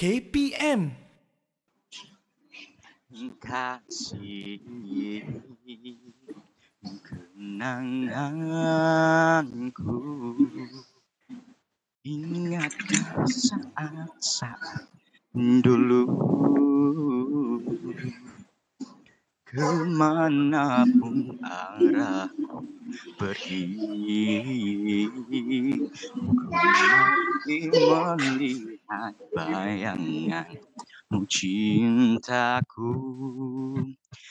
KPM. Kenanganku Ingatkan saat-saat dulu kemanapun arahku pergi Kau melihat bayangan cintaku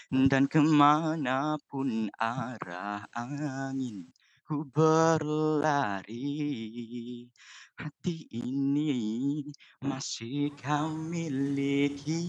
Dan kemanapun arah angin ku berlari hati ini masih kau miliki.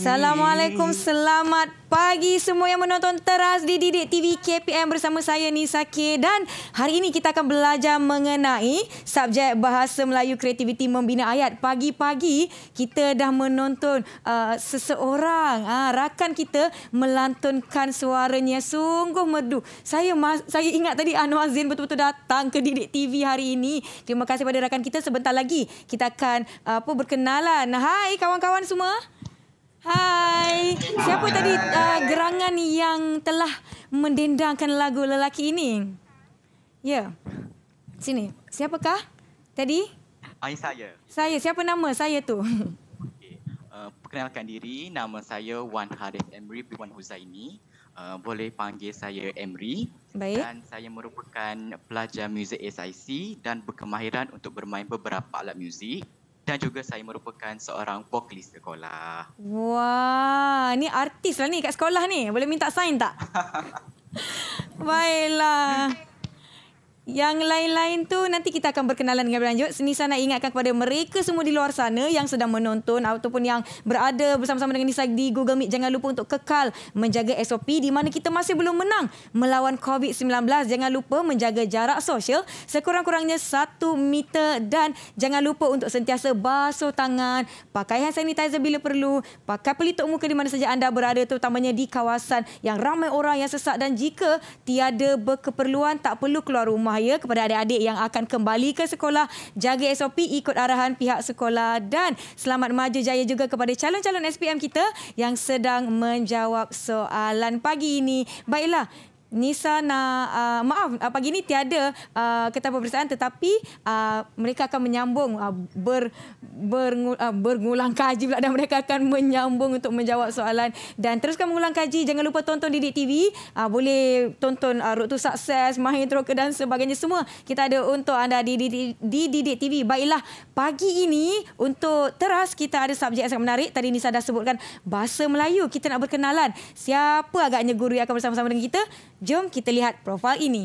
Assalamualaikum, selamat pagi semua yang menonton teras di Didik TV KPM bersama saya Nisa K. Dan hari ini kita akan belajar mengenai subjek Bahasa Melayu Kreativiti Membina Ayat. Pagi-pagi kita dah menonton uh, seseorang, uh, rakan kita melantunkan suaranya sungguh merdu. Saya saya ingat tadi Anwar Zain betul-betul datang ke Didik TV hari ini. Terima kasih kepada rakan kita sebentar lagi. Kita akan apa berkenalan. Hai kawan-kawan semua. Hai. Siapa tadi uh, gerangan yang telah mendendangkan lagu lelaki ini? Ya. Yeah. Sini. Siapakah? Tadi? Ai saya. Saya. Siapa nama saya tu? Okay. Uh, perkenalkan diri. Nama saya Wan Harith Emri Wan Huzaini. Eh, boleh panggil saya Emri Baik. dan saya merupakan pelajar muzik SIC dan berkemahiran untuk bermain beberapa alat muzik dan juga saya merupakan seorang vokalis sekolah. Wah, ni artis lah ni kat sekolah ni. Boleh minta sign tak? Baiklah. Yang lain-lain tu nanti kita akan berkenalan dengan lanjut. seni sana ingatkan kepada mereka semua di luar sana yang sedang menonton ataupun yang berada bersama-sama dengan Nisa di Google Meet. Jangan lupa untuk kekal menjaga SOP di mana kita masih belum menang melawan COVID-19. Jangan lupa menjaga jarak sosial sekurang-kurangnya satu meter dan jangan lupa untuk sentiasa basuh tangan, pakai hand sanitizer bila perlu, pakai pelitup muka di mana saja anda berada terutamanya di kawasan yang ramai orang yang sesak dan jika tiada berkeperluan tak perlu keluar rumah berbahaya kepada adik-adik yang akan kembali ke sekolah. Jaga SOP ikut arahan pihak sekolah dan selamat maju jaya juga kepada calon-calon SPM kita yang sedang menjawab soalan pagi ini. Baiklah, Nisa nak uh, maaf uh, pagi ni tiada uh, ah, ketua pemeriksaan tetapi uh, mereka akan menyambung uh, ber, ber uh, berulang kaji pula dan mereka akan menyambung untuk menjawab soalan dan teruskan mengulang kaji jangan lupa tonton Didik TV uh, boleh tonton uh, Road to Success Mahir Troka dan sebagainya semua kita ada untuk anda di di di Didik TV baiklah pagi ini untuk teras kita ada subjek yang sangat menarik tadi Nisa dah sebutkan bahasa Melayu kita nak berkenalan siapa agaknya guru yang akan bersama-sama dengan kita Jom kita lihat profil ini.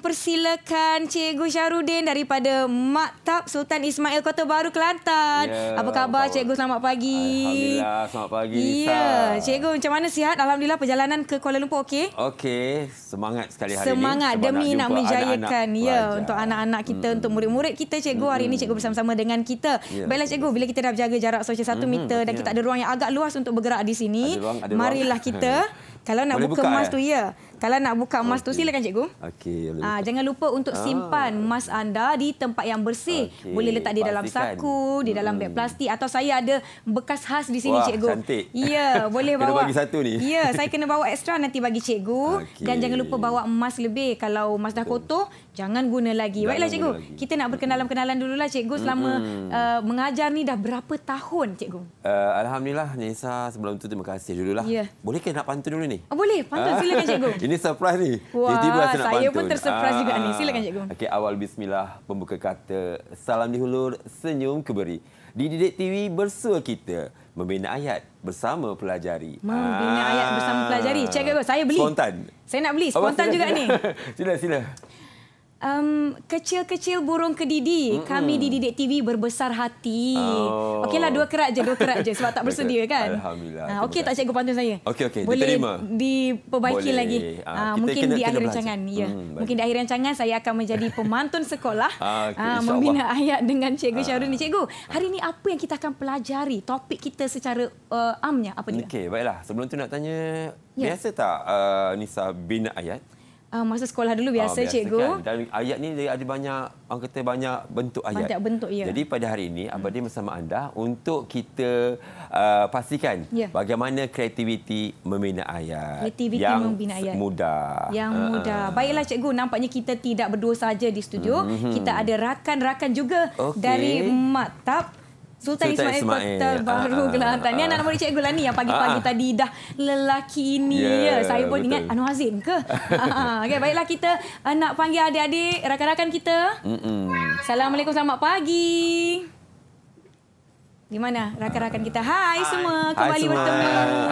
mempersilakan Cikgu Syarudin daripada Maktab Sultan Ismail Kota Baru Kelantan. Yeah. Apa khabar Cikgu? Selamat pagi. Alhamdulillah, selamat pagi. Ya, yeah. Cikgu macam mana sihat? Alhamdulillah perjalanan ke Kuala Lumpur okey? Okey, semangat sekali hari ini. Semangat demi nak, nak menjayakan ya untuk anak-anak kita, hmm. untuk murid-murid kita Cikgu. Hari ini hmm. Cikgu bersama-sama dengan kita. Yeah. Baiklah Cikgu, bila kita dah jaga jarak sosial 1 hmm. meter dan ya. kita ada ruang yang agak luas untuk bergerak di sini, ada ruang, ada marilah kita Kalau nak buka, buka mas eh? tu ya. Kalau nak buka emas okay. tu silakan cikgu. Okey. Ha, jangan lupa untuk ah. simpan emas anda di tempat yang bersih. Okay. Boleh letak di dalam Pastikan. saku, di dalam beg hmm. plastik atau saya ada bekas khas di sini Wah, cikgu. Cantik. Ya, boleh kena bawa. Kena bagi satu ni. Ya, saya kena bawa ekstra nanti bagi cikgu okay. dan jangan lupa bawa emas lebih. Kalau emas dah kotor, jangan guna lagi. Baiklah cikgu, kita nak berkenalan-kenalan dulu lah cikgu selama hmm. uh, mengajar ni dah berapa tahun cikgu? Uh, Alhamdulillah Nisa sebelum tu terima kasih dululah. Yeah. Boleh ke nak pantun dulu ni? Oh, boleh, pantun ah. silakan cikgu. Ini surprise ni. Wah, tiba saya, saya pun tersurprise ah. juga ni. Ah. Silakan cikgu. Okay, awal bismillah pembuka kata salam dihulur senyum keberi. Di Didik TV bersua kita membina ayat bersama pelajari. Membina ah. ayat bersama pelajari. Cikgu, saya beli. Spontan. Saya nak beli spontan oh, juga sila. ni. Sila sila. Um, kecil-kecil burung kedidi Mm-mm. kami di Didik TV berbesar hati. Oh. Okeylah dua kerat je, dua kerat je sebab tak bersedia kan. Alhamdulillah. Uh, okey tak cikgu pantun saya? Okey okey, diterima. Diperbaiki Boleh. lagi. Uh, kita mungkin kena, di akhir rancangan. Ya. Hmm, mungkin di akhir rancangan saya akan menjadi pemantun sekolah. okay, uh, membina ayat dengan cikgu Syahrul ni cikgu. Hari ini apa yang kita akan pelajari? Topik kita secara uh, amnya apa Okey, baiklah. Sebelum tu nak tanya, yes. Ya. biasa tak uh, Nisa bina ayat? Uh, masa sekolah dulu biasa, uh, biasa cikgu. Kan? Dan ayat ni dia ada banyak orang kata banyak bentuk ayat. Banyak bentuk ya. Jadi pada hari ini abadi hmm. dia bersama anda untuk kita uh, pastikan yeah. bagaimana kreativiti membina ayat. Kreativiti membina ayat. Mudah. Yang uh-huh. mudah. Baiklah cikgu, nampaknya kita tidak berdua saja di studio. uh Kita ada rakan-rakan juga okay. dari Maktab Sultan, Sultan Ismail, Ismail. terbaru ah, Kelantan. Ah, ah, ni anak-anak murid cikgu lah ni yang pagi-pagi tadi dah lelaki ini Yeah, ya. Saya pun betul. ingat Anu Azim ke? okay, baiklah kita nak panggil adik-adik, rakan-rakan kita. Mm-mm. Assalamualaikum, selamat pagi. Di mana rakan-rakan kita? Hai semua, Hai. kembali Hai bertemu.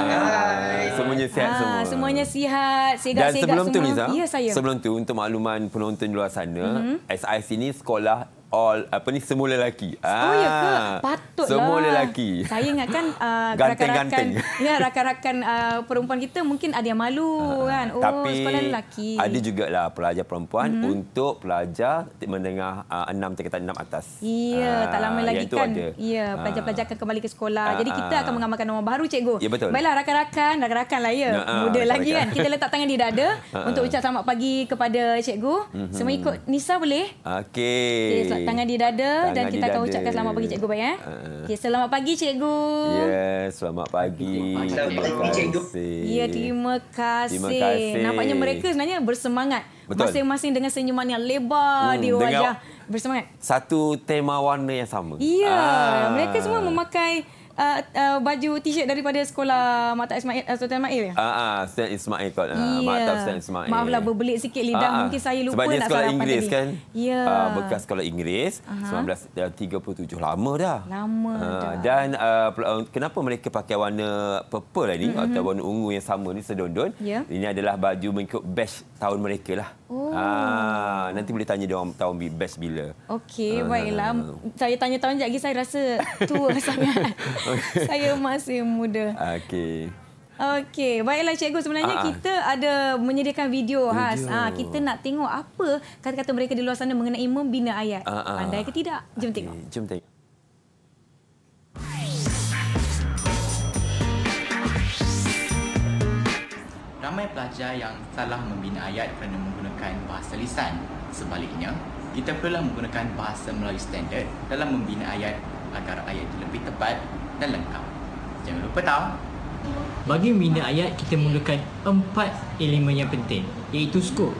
Hai. Semuanya sihat ha, semua. Semuanya sihat, segar-segar semua. Dan sebelum tu Liza, ya, saya. sebelum tu untuk makluman penonton di luar sana, mm-hmm. SIS ini sekolah all apa ni semua lelaki. Oh ah. ya ke? Ah, Patutlah. Semua lelaki. Saya ingatkan uh, rakan-rakan ya rakan-rakan uh, perempuan kita mungkin ada yang malu uh, kan. Oh sekolah lelaki. Ada juga lah pelajar perempuan hmm. untuk pelajar menengah uh, 6 tingkatan enam atas. Iya, uh, tak lama lagi kan. Iya, pelajar-pelajar akan kembali ke sekolah. Uh, Jadi kita akan mengamalkan nama baru cikgu. Ya, betul. Baiklah rakan-rakan, rakan-rakan lah ya. Uh, Muda rakan-rakan. lagi kan. Kita letak tangan di dada uh, untuk ucap selamat pagi kepada cikgu. Uh, Semua mhm. ikut Nisa boleh? Okey. Okay, okay. tangan di dada tangan dan kita akan dada. ucapkan selamat pagi cikgu baik eh. Uh. Okey, selamat pagi cikgu. Ya, yeah, selamat pagi. Terima kasih. Ya, terima kasih. Nampaknya mereka sebenarnya bersemangat. Betul. Masing-masing dengan senyuman yang lebar hmm, di wajah. Bersemangat. Satu tema warna yang sama. Ya, yeah, ah. mereka semua memakai uh, uh, baju t-shirt daripada sekolah Mata Ismail uh, Sultan Ismail ya? Ha ah, Sultan Ismail kot. Yeah. Mata Sultan Ismail. Maaflah berbelit sikit lidah Aa, mungkin saya lupa sebab dia lah sekolah Inggeris tadi. kan. Ya. Yeah. Uh, bekas sekolah Inggeris eh, uh-huh. 1937 lama dah. Lama uh, dah. Dan uh, kenapa mereka pakai warna purple ini mm-hmm. atau warna ungu yang sama ni sedondon? Yeah. Ini adalah baju mengikut badge tahun mereka lah. Oh. Ah, nanti boleh tanya dia orang tahun best bila. Okey, uh, baiklah. Ah, ah. Saya tanya tahun jap lagi saya rasa tua sangat. Okay. Saya masih muda. Okey. Okey, baiklah cikgu sebenarnya Aa. kita ada menyediakan video khas. Ah, ha, kita nak tengok apa kata-kata mereka di luar sana mengenai membina ayat. Aa. Pandai ke tidak? Jom okay. tengok. Jom tengok. Ramai pelajar yang salah membina ayat kerana menggunakan bahasa lisan. Sebaliknya, kita perlulah menggunakan bahasa Melayu standard dalam membina ayat agar ayat itu lebih tepat dan lengkap. Jangan lupa tahu. Bagi membina ayat, kita menggunakan empat elemen yang penting iaitu skop,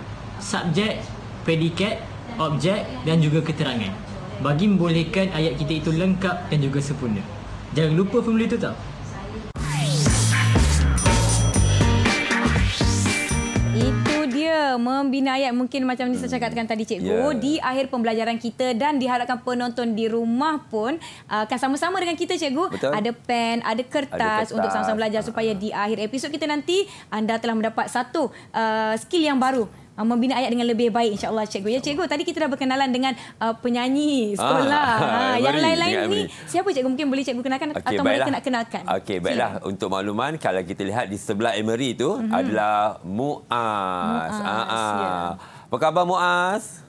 subjek, predikat, objek dan juga keterangan bagi membolehkan ayat kita itu lengkap dan juga sempurna. Jangan lupa formula itu tau. membina ayat mungkin macam ni saya hmm. cakapkan tadi cikgu yeah. di akhir pembelajaran kita dan diharapkan penonton di rumah pun uh, akan sama-sama dengan kita cikgu Betul. ada pen ada kertas, ada kertas untuk sama-sama belajar ha. supaya di akhir episod kita nanti anda telah mendapat satu uh, skill yang baru uh, membina ayat dengan lebih baik insyaallah cikgu. Ya cikgu, tadi kita dah berkenalan dengan uh, penyanyi sekolah. Ah, ha, ah, yang lain-lain ni Amri. siapa cikgu mungkin boleh cikgu kenalkan okay, atau baiklah. mereka nak kenalkan. Okey, baiklah. Cikgu. Untuk makluman kalau kita lihat di sebelah Emery tu mm-hmm. adalah Muaz. Muaz. Ah, ah, ya. Apa khabar Muaz?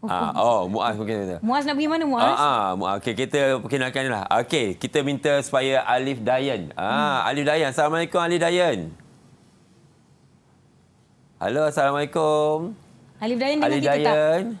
Oh, ah, oh Muaz mungkin. Muaz nak pergi mana Muaz? Ah, ah Muaz. Ah, okey, kita perkenalkanlah. Okey, kita minta supaya Alif Dayan. Ah, hmm. Alif Dayan. Assalamualaikum Alif Dayan. Hello, Assalamualaikum. Ali Brian dengan kita Dayan. tak?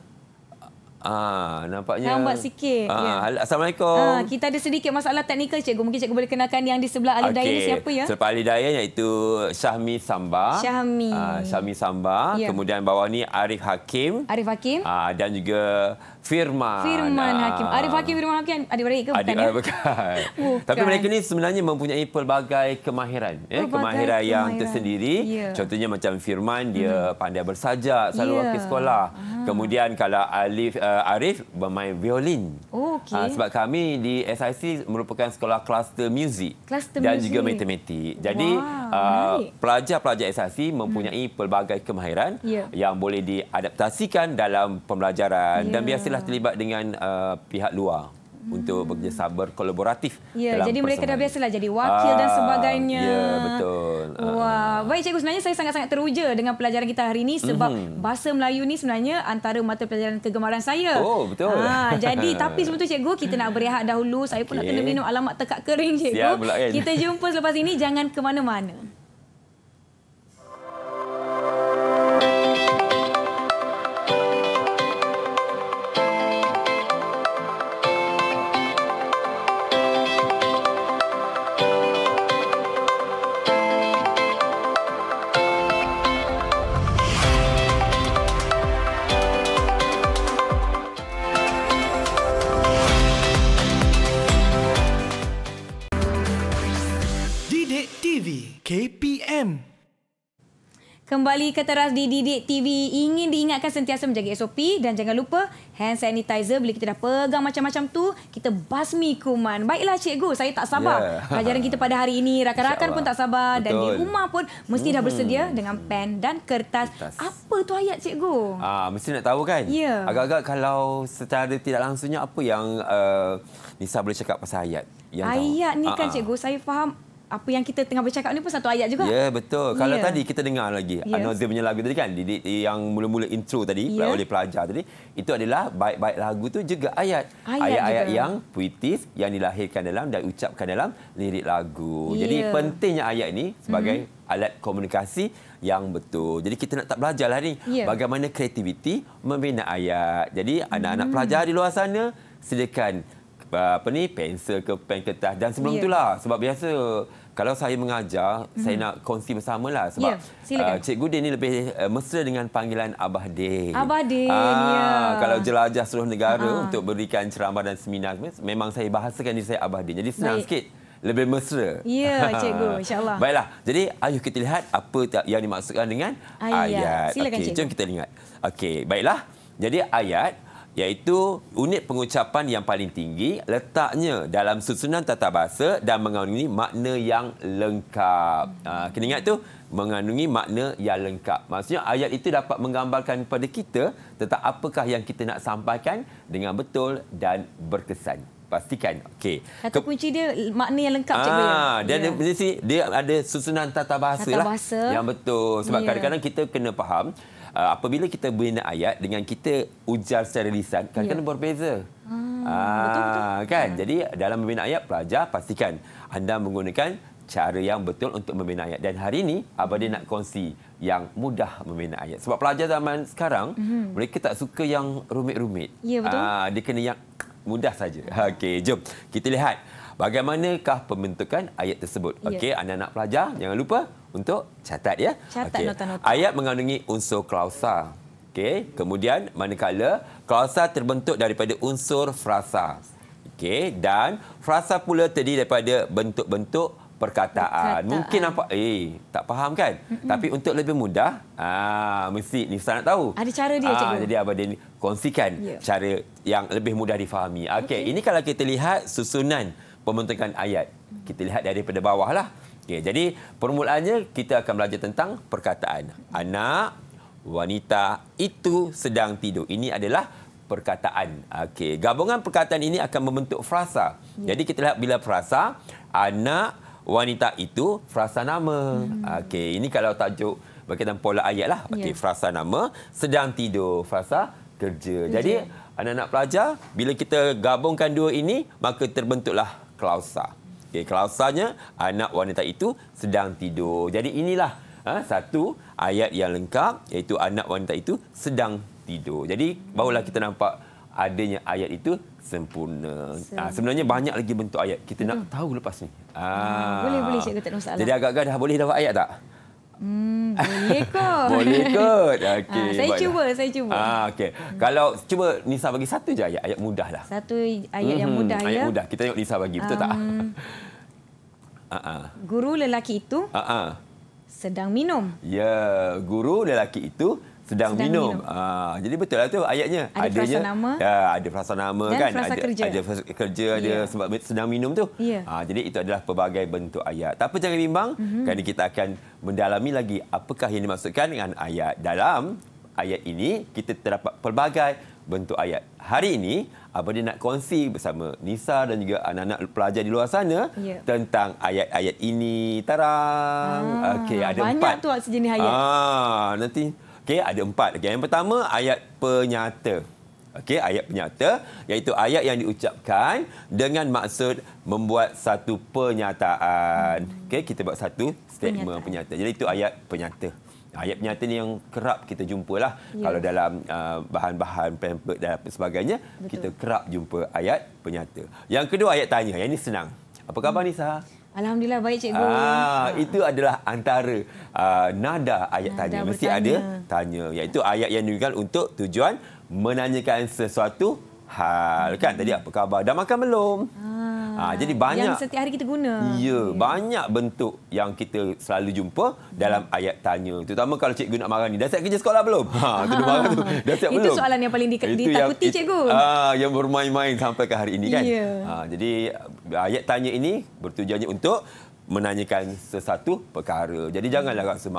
Ah, nampaknya. Lambat sikit. Ah, ya. Assalamualaikum. Ah, kita ada sedikit masalah teknikal, cikgu. Mungkin cikgu boleh kenalkan yang di sebelah Ali okay. Dayan siapa ya? Sebelah Ali Dayan iaitu Syahmi Samba. Syahmi. Ah, Syahmi Samba. Ya. Kemudian bawah ni Arif Hakim. Arif Hakim. Ah, dan juga Firman. Firman ah. Hakim. Arif Hakim Firman Hakim kan? adik beradik ke? Adik, ya? bukan, Tapi mereka ni sebenarnya mempunyai pelbagai kemahiran. Eh? Pelbagai kemahiran, kemahiran yang tersendiri. Yeah. Contohnya macam Firman, dia hmm. pandai bersajak selalu yeah. wakil sekolah. Ah. Kemudian kalau Alif, uh, Arif bermain violin. Oh, okay. uh, ah, sebab kami di SIC merupakan sekolah kluster muzik dan music. juga matematik. Jadi ah, pelajar-pelajar wow, uh, SIC mempunyai hmm. pelbagai kemahiran yeah. yang boleh diadaptasikan dalam pembelajaran. Yeah. Dan ya. biasa telah ah. terlibat dengan uh, pihak luar untuk bekerja sabar kolaboratif. Ya, jadi mereka dah biasalah jadi wakil ah, dan sebagainya. Ya, betul. Wah, ah. baik cikgu sebenarnya saya sangat-sangat teruja dengan pelajaran kita hari ini sebab mm-hmm. bahasa Melayu ni sebenarnya antara mata pelajaran kegemaran saya. Oh, betul. Ha, ah, jadi tapi sebelum tu cikgu kita nak berehat dahulu. Saya pun nak kena minum alamat tekak kering cikgu. pula, kan? Kita jumpa selepas ini jangan ke mana-mana. kembali ke teras di Didik TV ingin diingatkan sentiasa menjaga SOP dan jangan lupa hand sanitizer bila kita dah pegang macam-macam tu kita basmi kuman. Baiklah cikgu, saya tak sabar. Yeah. Pelajaran kita pada hari ini rakan-rakan pun tak sabar Betul. dan di rumah pun mesti hmm. dah bersedia dengan pen dan kertas. kertas. Apa tu ayat cikgu? Ah mesti nak tahu kan? Yeah. Agak-agak kalau secara tidak langsungnya apa yang uh, Nisa boleh cakap pasal ayat? Yang ayat tahu? ni kan ha cikgu, saya faham apa yang kita tengah bercakap ni pun satu ayat juga. Ya, yeah, betul. Kalau ya. tadi kita dengar lagi yes. Anwar punya lagu tadi kan, yang mula-mula intro tadi yeah. oleh pelajar tadi, itu adalah baik-baik lagu tu juga ayat. Ayat-ayat yang puitis, yang dilahirkan dalam dan ucapkan dalam lirik lagu. Yeah. Jadi pentingnya ayat ini sebagai mm -hmm. alat komunikasi yang betul. Jadi kita nak tak belajar lah ni yeah. bagaimana kreativiti membina ayat. Jadi anak-anak mm. pelajar di luar sana, sediakan apa ni pensel ke pen kertas dan sebelum yeah. itulah sebab biasa kalau saya mengajar, mm-hmm. saya nak kongsi bersama lah sebab yeah, ya, uh, Cikgu Din ni lebih uh, mesra dengan panggilan Abah Din. Abah Din. Ah, yeah. kalau jelajah seluruh negara uh-huh. untuk berikan ceramah dan seminar, memang saya bahasakan diri saya Abah Din. Jadi senang Baik. sikit lebih mesra. Ya, ah. cikgu, insyaAllah. Baiklah, jadi ayo kita lihat apa yang dimaksudkan dengan ayat. ayat. Silakan, okay, cikgu. Jom kita lihat. Okey, baiklah. Jadi ayat, iaitu unit pengucapan yang paling tinggi letaknya dalam susunan tata bahasa dan mengandungi makna yang lengkap. Ah, kena ingat tu mengandungi makna yang lengkap. Maksudnya ayat itu dapat menggambarkan kepada kita tentang apakah yang kita nak sampaikan dengan betul dan berkesan pastikan. Okey. Kata Ke, kunci dia makna yang lengkap cikgu. Ya? Ah, dia yeah. ada ya. dia ada susunan tata bahasa, tata lah. bahasa. lah. Yang betul. Sebab yeah. kadang-kadang kita kena faham ah, apabila kita bina ayat dengan kita ujar secara lisan kadang-kadang yeah. berbeza. Hmm, ah, betul betul. kan? Ha. Jadi dalam membina ayat pelajar pastikan anda menggunakan cara yang betul untuk membina ayat dan hari ini abang dia nak kongsi yang mudah membina ayat sebab pelajar zaman sekarang mm-hmm. mereka tak suka yang rumit-rumit. Ya betul. Ah dia kena yang mudah saja. Okey, jom kita lihat bagaimanakah pembentukan ayat tersebut. Ya. Okey, anak-anak pelajar jangan lupa untuk catat ya. Catat okay. nota-nota. Ayat mengandungi unsur klausa. Okey, kemudian manakala klausa terbentuk daripada unsur frasa. Okey, dan frasa pula terdiri daripada bentuk-bentuk Perkataan. perkataan. Mungkin nampak, eh, tak faham kan? Mm-mm. Tapi untuk lebih mudah, ah, mesti ni saya nak tahu. Ada cara dia, ah, cikgu. Jadi, apa dia kongsikan ya. cara yang lebih mudah difahami. Okey, okay. ini kalau kita lihat susunan pembentukan ayat. Kita lihat daripada bawahlah. Okey, jadi permulaannya kita akan belajar tentang perkataan. Anak wanita itu sedang tidur. Ini adalah perkataan. Okey, gabungan perkataan ini akan membentuk frasa. Ya. Jadi kita lihat bila frasa anak wanita itu frasa nama. Hmm. Okey, ini kalau tajuk berkaitan pola ayat lah. Okay, ya. frasa nama sedang tidur. Frasa kerja. Hmm. Jadi anak-anak pelajar bila kita gabungkan dua ini maka terbentuklah klausa. Okey, klausanya anak wanita itu sedang tidur. Jadi inilah ha, satu ayat yang lengkap iaitu anak wanita itu sedang tidur. Jadi barulah kita nampak adanya ayat itu sempurna. Ha, sebenarnya banyak lagi bentuk ayat. Kita hmm. nak tahu lepas ni. Ha. Hmm, boleh boleh cikgu tak masalah. Jadi agak-agak dah boleh dapat ayat tak? Hmm, boleh kot. boleh kot. Okay, ha, saya baiklah. cuba, saya cuba. Ha, ah, okay. Hmm. Kalau cuba Nisa bagi satu je ayat, ayat mudah lah. Satu ayat hmm, yang mudah ayat ya. Ayat mudah. Kita tengok Nisa bagi, betul um, tak? Uh-uh. Guru lelaki itu uh-uh. sedang minum. Ya, guru lelaki itu sedang minum. minum. Ah, jadi betul lah tu ayatnya. Ada frasa nama. Ya, ada frasa nama dan kan. Ada kerja. Ada frasa kerja, yeah. ada ya. sebab sedang minum tu. Yeah. Ah, jadi itu adalah pelbagai bentuk ayat. Tapi jangan bimbang. Mm-hmm. Kerana kita akan mendalami lagi apakah yang dimaksudkan dengan ayat. Dalam ayat ini, kita terdapat pelbagai bentuk ayat. Hari ini, Abang dia nak kongsi bersama Nisa dan juga anak-anak pelajar di luar sana yeah. tentang ayat-ayat ini. Tarang! Ah, Okey, ada banyak empat. Banyak tu sejenis ayat. Ah, nanti Okey, ada empat. Okay. Yang pertama, ayat penyata. Okey, ayat penyata iaitu ayat yang diucapkan dengan maksud membuat satu penyataan. Okey, kita buat satu statement penyata. penyata. Jadi itu ayat penyata. Ayat penyata ni yang kerap kita jumpalah ya. kalau dalam uh, bahan-bahan uh, pamphlet dan sebagainya, Betul. kita kerap jumpa ayat penyata. Yang kedua ayat tanya. Yang ini senang. Apa khabar hmm. Nisa? Alhamdulillah baik cikgu. Ah itu adalah antara uh, nada ayat nada tanya mesti bertanya. ada tanya iaitu ayat yang digunakan untuk tujuan menanyakan sesuatu hal kan tadi apa khabar dah makan belum ha, ha, jadi banyak yang setiap hari kita guna ya okay. Ya. banyak bentuk yang kita selalu jumpa dalam ayat tanya terutama kalau cikgu nak marah ni dah siap kerja sekolah belum ha, ha, ha, ha, Tu, dah siap itu belum itu soalan yang paling di, ditakuti cikgu ah yang bermain-main sampai ke hari ini kan yeah. Ya. ha, jadi ayat tanya ini bertujuannya untuk menanyakan sesuatu perkara. Jadi hmm. janganlah rasa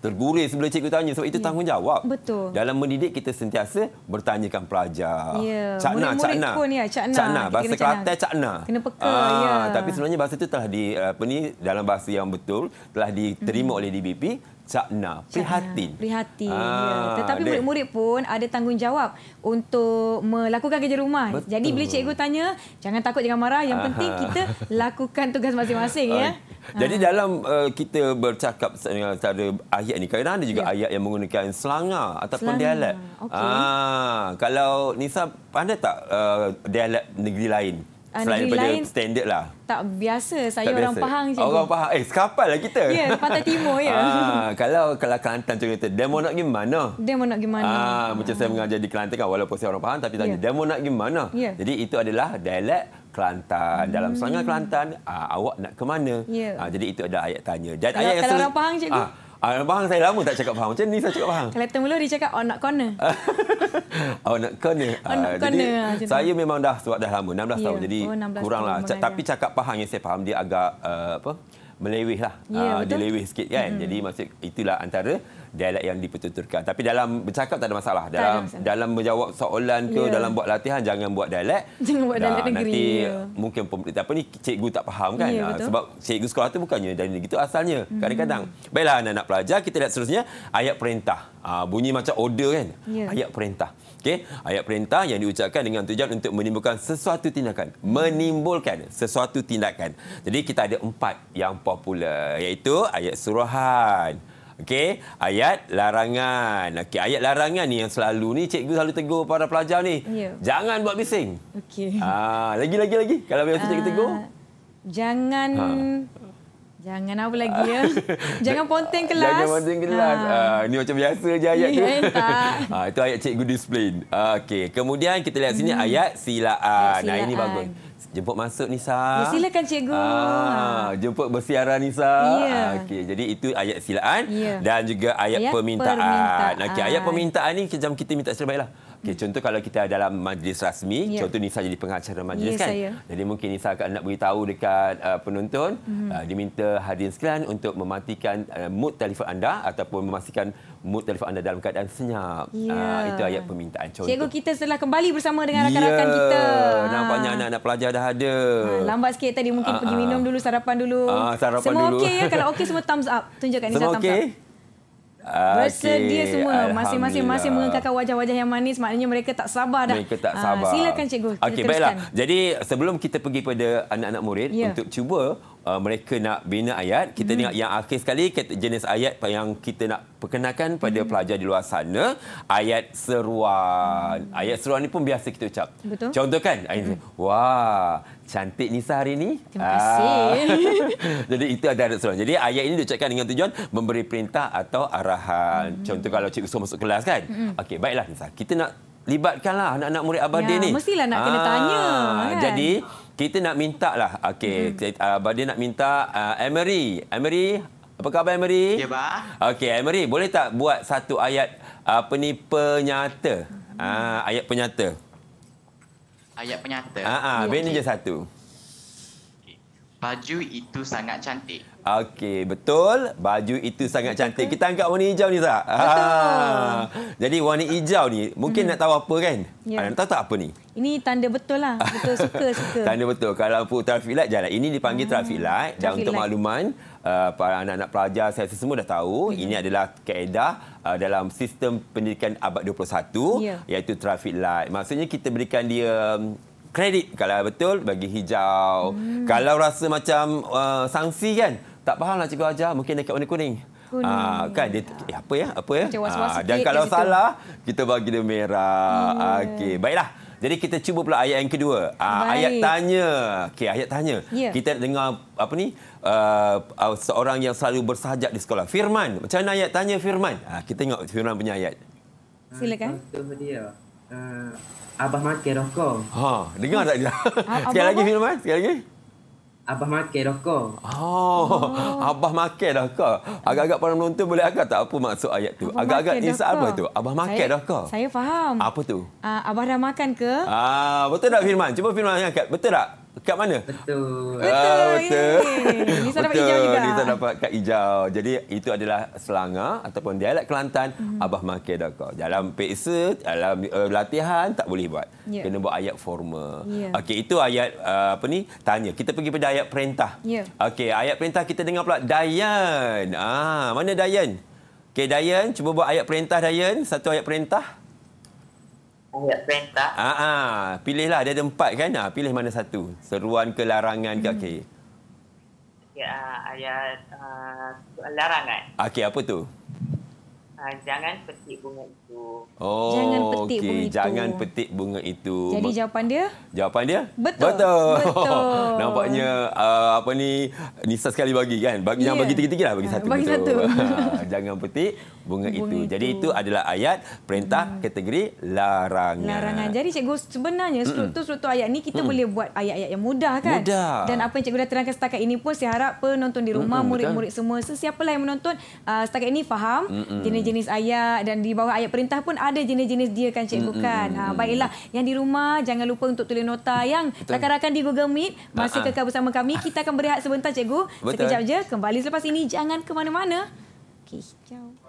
tergurih sebelum cikgu tanya sebab itu ya. tanggungjawab. Betul. Dalam mendidik kita sentiasa bertanyakan pelajar. Ya. Cakna, Murid cakna. Pun, ya. cakna. Cakna, bahasa Kelantan cakna. Kena peka, Aa, ah, ya. Tapi sebenarnya bahasa itu telah di apa ni dalam bahasa yang betul telah diterima hmm. oleh DBP cakna, prihatin. Prihatin. Ya. Ah, Tetapi murid-murid pun ada tanggungjawab untuk melakukan kerja rumah. Betul. Jadi bila cikgu tanya, jangan takut jangan marah, yang penting kita lakukan tugas masing-masing ya. Jadi ha. dalam uh, kita bercakap dengan antara ayat ni kadang ada juga ya. ayat yang menggunakan selangor ataupun dialek. Okay. Ah, kalau Nisa pandai tak uh, dialek negeri lain? Uh, Selain daripada lain, standard lah. Tak biasa. Saya tak orang Pahang je. Orang Pahang. Eh, sekapal lah kita. Ya, yeah, Pantai Timur ya. Yeah. Uh, kalau kalau Kelantan macam kata, demo nak pergi mana? Demo nak pergi mana? Uh, uh. Macam saya mengajar di Kelantan kan, walaupun saya orang Pahang, tapi tanya, yeah. demo nak pergi mana? Yeah. Jadi, itu adalah dialek Kelantan. Dalam hmm. Kelantan, uh, awak nak ke mana? Yeah. Ya. Uh, jadi, itu adalah ayat tanya. Dan kalau ayat kalau orang Pahang, cikgu? Uh, Abang ah, saya lama tak cakap faham. Macam ni saya cakap faham. Kelihatan mula dia cakap anak oh, corner. Oh nak corner. Oh nak ah, corner. Ah, saya memang dah sebab dah lama 16 yeah. tahun jadi oh, kuranglah ya. tapi cakap faham yang saya faham dia agak uh, apa melewih lah. Yeah, ya, uh, dia lewih sikit kan. hmm Jadi maksud itulah antara dialek yang dipertuturkan. Tapi dalam bercakap tak ada masalah. Dalam ada masalah. dalam menjawab soalan ke, yeah. dalam buat latihan, jangan buat dialek. Jangan buat dialek negeri. Nanti yeah. mungkin pemerintah apa ni, cikgu tak faham kan. Yeah, ya, Sebab cikgu sekolah tu bukannya dari negeri itu asalnya. Kadang-kadang. Mm. Baiklah anak-anak pelajar, kita lihat seterusnya. Ayat perintah. Ah, bunyi macam order kan. Yeah. Ayat perintah. Okay. Ayat perintah yang diucapkan dengan tujuan untuk menimbulkan sesuatu tindakan. Menimbulkan sesuatu tindakan. Jadi kita ada empat yang popular. Iaitu ayat suruhan. Okey, ayat larangan. Okey, ayat larangan ni yang selalu ni cikgu selalu tegur para pelajar ni. Yeah. Jangan buat bising. Okey. Ah, lagi lagi lagi. Kalau biasa cikgu ah, tegur. Jangan ha. jangan apa lagi ya? jangan ponteng kelas. Jangan ponteng kelas. Ha. Ah, ini ah, macam biasa je ayat yeah, tu. Ya, ah, itu ayat cikgu disiplin. Ah, Okey, kemudian kita lihat sini hmm. ayat silaan. silaan. Nah, ini bagus jemput masuk Nisa. Ya, silakan cikgu. Ah, jemput bersiaran Nisa. Yeah. Okey, jadi itu ayat silaan yeah. dan juga ayat, ayat permintaan. permintaan. Okey, ayat permintaan ni macam kita minta selebihlah. Okay, hmm. contoh kalau kita dalam majlis rasmi, ya. contoh Nisa jadi pengacara majlis ya, kan. Saya. Jadi mungkin Nisa akan nak beritahu dekat uh, penonton, hmm. uh, diminta hadirin sekalian untuk mematikan uh, mood telefon anda ataupun memastikan mood telefon anda dalam keadaan senyap. Ya. Uh, itu ayat permintaan contoh. Cikgu kita telah kembali bersama dengan ya, rakan-rakan ya. kita. Nampaknya anak-anak pelajar dah ada. Ha, lambat sikit tadi mungkin ha, pergi minum dulu sarapan dulu. Ah, sarapan semua dulu. okey ya kalau okey semua thumbs up. Tunjukkan Nisa semua thumbs okay. up. Bersedia semua Masing-masing Masih mengengkakan wajah-wajah yang manis Maknanya mereka tak sabar dah Mereka tak ah, sabar Silakan cikgu Okey baiklah Jadi sebelum kita pergi pada Anak-anak murid ya. Untuk cuba uh, mereka nak bina ayat. Kita hmm. tengok yang akhir sekali jenis ayat yang kita nak perkenalkan pada hmm. pelajar di luar sana. Ayat seruan. Hmm. Ayat seruan ni pun biasa kita ucap. Betul. Contoh kan? Hmm. Wah, cantik Nisa hari ni. Terima kasih. Ah. Jadi itu ada ayat seruan. Jadi ayat ini diucapkan dengan tujuan memberi perintah atau arahan. Hmm. Contoh kalau cikgu suruh masuk kelas kan? Hmm. Okey, baiklah Nisa. Kita nak libatkanlah anak-anak murid Abadi ya, ni. Mestilah nak kena ah, Kan? Jadi, kita nak minta lah. Okey, hmm. uh, dia nak minta uh, Emery. Emery, apa khabar Emery? Ya, Pak. Okey, Emery, boleh tak buat satu ayat apa ni penyata? Hmm. Uh, ayat penyata. Ayat penyata. Ha, uh, uh, ya, okay. je satu. Baju itu sangat cantik. Okey, betul. Baju itu sangat cantik. Kita angkat warna hijau ni tak? Jadi warna hijau ni mungkin hmm. nak tahu apa kan? Ya. Nak tahu tak apa ni? Ini tanda betul lah. Betul suka suka. tanda betul. Kalau pun traffic light jalan. Ini dipanggil ah. traffic light dan traffic untuk light. makluman uh, para anak-anak pelajar saya semua dah tahu hmm. ini adalah kaedah uh, dalam sistem pendidikan abad 21 ya. iaitu traffic light. Maksudnya kita berikan dia um, kredit kalau betul bagi hijau. Hmm. Kalau rasa macam uh, sanksi kan, tak fahamlah cikgu ajar, mungkin dekat warna kuning. Ah, kan dia eh, apa ya apa ya was -was ah, dan kalau salah itu. kita bagi dia merah yeah. okey baiklah jadi kita cuba pula ayat yang kedua ah, ayat tanya okey ayat tanya yeah. kita dengar apa ni uh, seorang yang selalu bersajak di sekolah firman macam mana ayat tanya firman ah, kita tengok firman punya ayat silakan Abah Makan Rokok. Ha, dengar tak dia? Sekali lagi Firman, sekali lagi. Abah Makan Rokok. Oh, Abah Makan Rokok. Agak-agak para penonton boleh agak tak apa maksud ayat tu? Agak-agak insya apa tu? Abah Makan dah Saya, saya faham. Apa tu? Uh, Abah dah makan ke? Ah, betul tak Firman? Cuba Firman angkat. Betul tak? Kat mana? Betul. Ah, betul. Ya. betul, betul. Ini saya dapat hijau juga. Ini dapat kad hijau. Jadi itu adalah selanga ataupun dialek Kelantan hmm. Abah Makir kau Dalam peksa, dalam uh, latihan tak boleh buat. Yeah. Kena buat ayat formal. Yeah. Okey, itu ayat uh, apa ni? Tanya. Kita pergi pada ayat perintah. Yeah. Okey, ayat perintah kita dengar pula Dayan. Ah, mana Dayan? Okey, Dayan cuba buat ayat perintah Dayan. Satu ayat perintah ayat perintah. Ah, ah, pilihlah ada tempat, kan? Ah, pilih mana satu? Seruan ke larangan hmm. ke okey? Ah, ayat uh, larangan. Okey, apa tu? Uh, jangan petik bunga itu. Oh, jangan petik okay. bunga itu. Jangan petik bunga itu. Jadi jawapan dia? Jawapan dia? Betul. Betul. Betul. Nampaknya uh, apa ni Nisa sekali bagi kan? Bagi yeah. yang bagi tiga-tiga lah bagi ah, satu. Bagi betul. satu. Ha, jangan petik bunga, bunga itu. itu. Jadi itu adalah ayat perintah hmm. kategori larangan. Larangan. Jadi cikgu sebenarnya hmm. struktur-struktur ayat ni kita hmm. boleh buat ayat-ayat yang mudah kan? Mudah. Dan apa yang cikgu dah terangkan setakat ini pun saya harap penonton di rumah, hmm, murid-murid betul. semua, sesiapalah yang menonton uh, setakat ini faham hmm. hmm. jenis-jenis ayat dan di bawah ayat perintah pun ada jenis-jenis dia kan cikgu hmm mm, kan. Mm, ha, mm, baiklah yang di rumah jangan lupa untuk tulis nota yang Betul. rakan-rakan di Google Meet masih ah, ah. kekal bersama kami. Kita akan berehat sebentar cikgu. Betul. Sekejap je kembali selepas ini jangan ke mana-mana. Okey, ciao.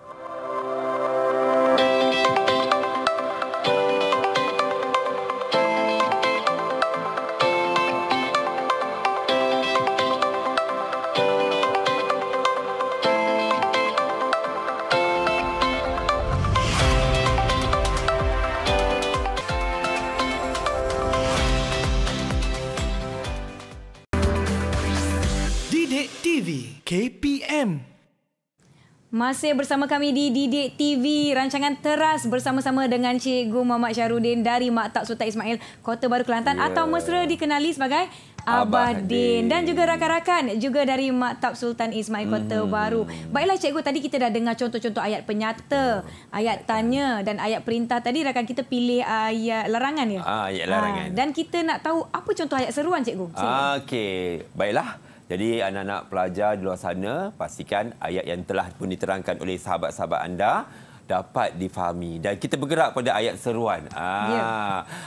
Masih bersama kami di Didik TV, rancangan teras bersama-sama dengan Cikgu Muhammad Syarudin dari Maktab Sultan Ismail, Kota Baru Kelantan yeah. atau mesra dikenali sebagai Abah Din. Dan juga rakan-rakan juga dari Maktab Sultan Ismail, Kota hmm. Baru. Baiklah Cikgu, tadi kita dah dengar contoh-contoh ayat penyata, oh. ayat tanya dan ayat perintah tadi. Rakan kita pilih ayat larangan ya? Ah, ayat larangan. Ha. Dan kita nak tahu apa contoh ayat seruan Cikgu? Cikgu. Ah, Okey, Baiklah. Jadi anak-anak pelajar di luar sana pastikan ayat yang telah pun diterangkan oleh sahabat-sahabat anda dapat difahami dan kita bergerak pada ayat seruan. Ah, ya.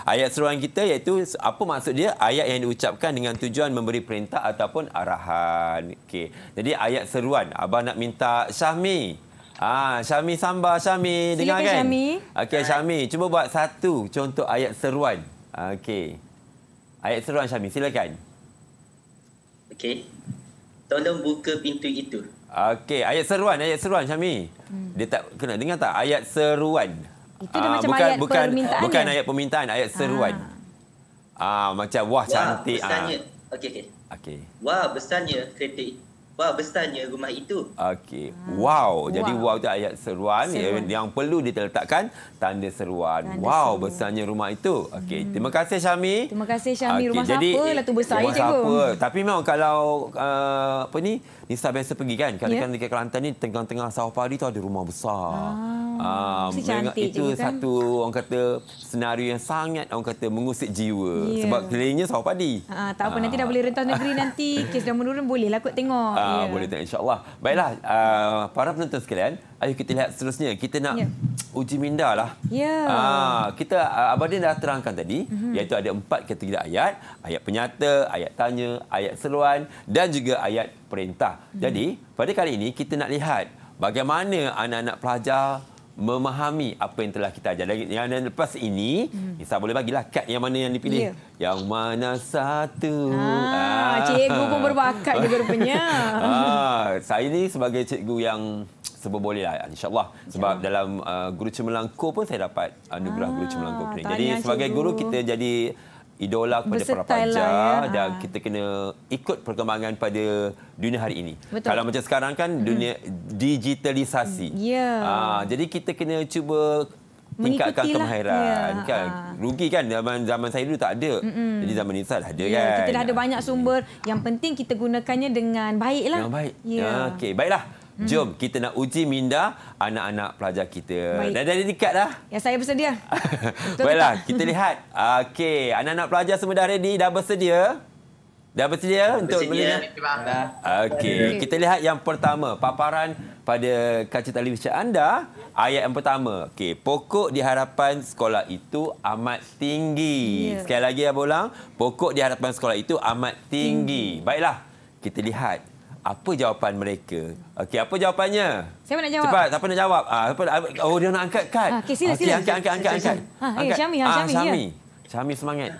ayat seruan kita iaitu apa maksud dia? Ayat yang diucapkan dengan tujuan memberi perintah ataupun arahan. Okey. Jadi ayat seruan, abah nak minta Syahmi. Ah, Syahmi Samba, Syahmi dengar kan? Syahmi. Okey, Syahmi, cuba buat satu contoh ayat seruan. Okey. Ayat seruan Syahmi, silakan. Okey. Tolong buka pintu itu. Okey, ayat seruan, ayat seruan Syami. Hmm. Dia tak kena dengar tak ayat seruan. Itu dia uh, macam bukan, ayat bukan, permintaan. Bukan ya? ayat permintaan, ayat seruan. Ah, uh, macam wah, wah cantik ah. Okey okey. Okey. Wah, besarnya kereta itu. Wow besarnya rumah itu. Okey. Wow. Ah. Jadi wow, wow itu ayat seruan, seruan yang perlu diletakkan tanda seruan. Tanda wow, seru. besarnya rumah itu. Okey. Hmm. Terima kasih Syami. Terima kasih Syami. Okay. Rumah Jadi, siapa lah tu besar rumah je cikgu. Tapi memang kalau uh, apa ni, Nisa biasa pergi kan. Kadang-kadang yeah. dekat Kelantan ni tengah-tengah sawah padi tu ada rumah besar. Ah um, ah, ah, si cantik itu juga, kan? satu kan? orang kata senario yang sangat orang kata mengusik jiwa yeah. sebab kelainnya sawah padi. Ah, tak apa ah. nanti dah ah. boleh rentas negeri nanti kes dah menurun bolehlah kot tengok. Ah, yeah. boleh tengok insyaallah Baiklah uh, para penonton sekalian, ayo kita lihat seterusnya. Kita nak yeah. uji minda lah. Yeah. Ah, kita uh, Abang Din dah terangkan tadi mm-hmm. iaitu ada empat kategori ayat, ayat penyata, ayat tanya, ayat seruan dan juga ayat perintah. Mm-hmm. Jadi, pada kali ini kita nak lihat bagaimana anak-anak pelajar memahami apa yang telah kita ajar. Dan yang lepas ini, hmm. Insya boleh bagilah kad yang mana yang dipilih. Yeah. Yang mana satu. Ah, ah. Cikgu pun berbakat juga rupanya. Ah, saya ni sebagai cikgu yang sebab boleh lah insyaallah sebab ya. dalam uh, guru cemerlang pun saya dapat anugerah ah, guru cemerlang jadi sebagai cikgu. guru kita jadi idola kepada Bersetai para pelajar lah, ya. dan ah. kita kena ikut perkembangan pada dunia hari ini. Betul. Kalau macam sekarang kan dunia hmm. digitalisasi. Ya. Aa, ah, jadi kita kena cuba tingkatkan lah. kemahiran ya. kan. Ah. Rugi kan zaman zaman saya dulu tak ada. Mm-mm. Jadi zaman ini saya ada ya, kan. Kita dah ada banyak mm. sumber. Yang penting kita gunakannya dengan baiklah. Yang baik. Ya. ya. Okey, baiklah. Hmm. Jom kita nak uji minda anak-anak pelajar kita. Baik. Dah dah dekat dah. Ya saya bersedia. Baiklah, kita lihat. Okey, anak-anak pelajar semua dah ready, dah bersedia? Dah bersedia, bersedia. untuk melihat? Okey, kita lihat yang pertama, paparan pada kaca televisyen anda, ayat yang pertama. Okey, pokok di hadapan sekolah itu amat tinggi. Ya. Sekali lagi ya Bolang, pokok di hadapan sekolah itu amat tinggi. tinggi. Baiklah, kita lihat apa jawapan mereka? Okey, apa jawapannya? Siapa nak jawab? Cepat, siapa nak jawab? Ah, siapa, ah, oh, dia nak angkat kad. Ah, okay, sila, okay, sila. Angkat, angkat, angkat. Sila, angkat. Ha, Syami, ah, Syami. Ah, Syami. Ya. Syami, semangat.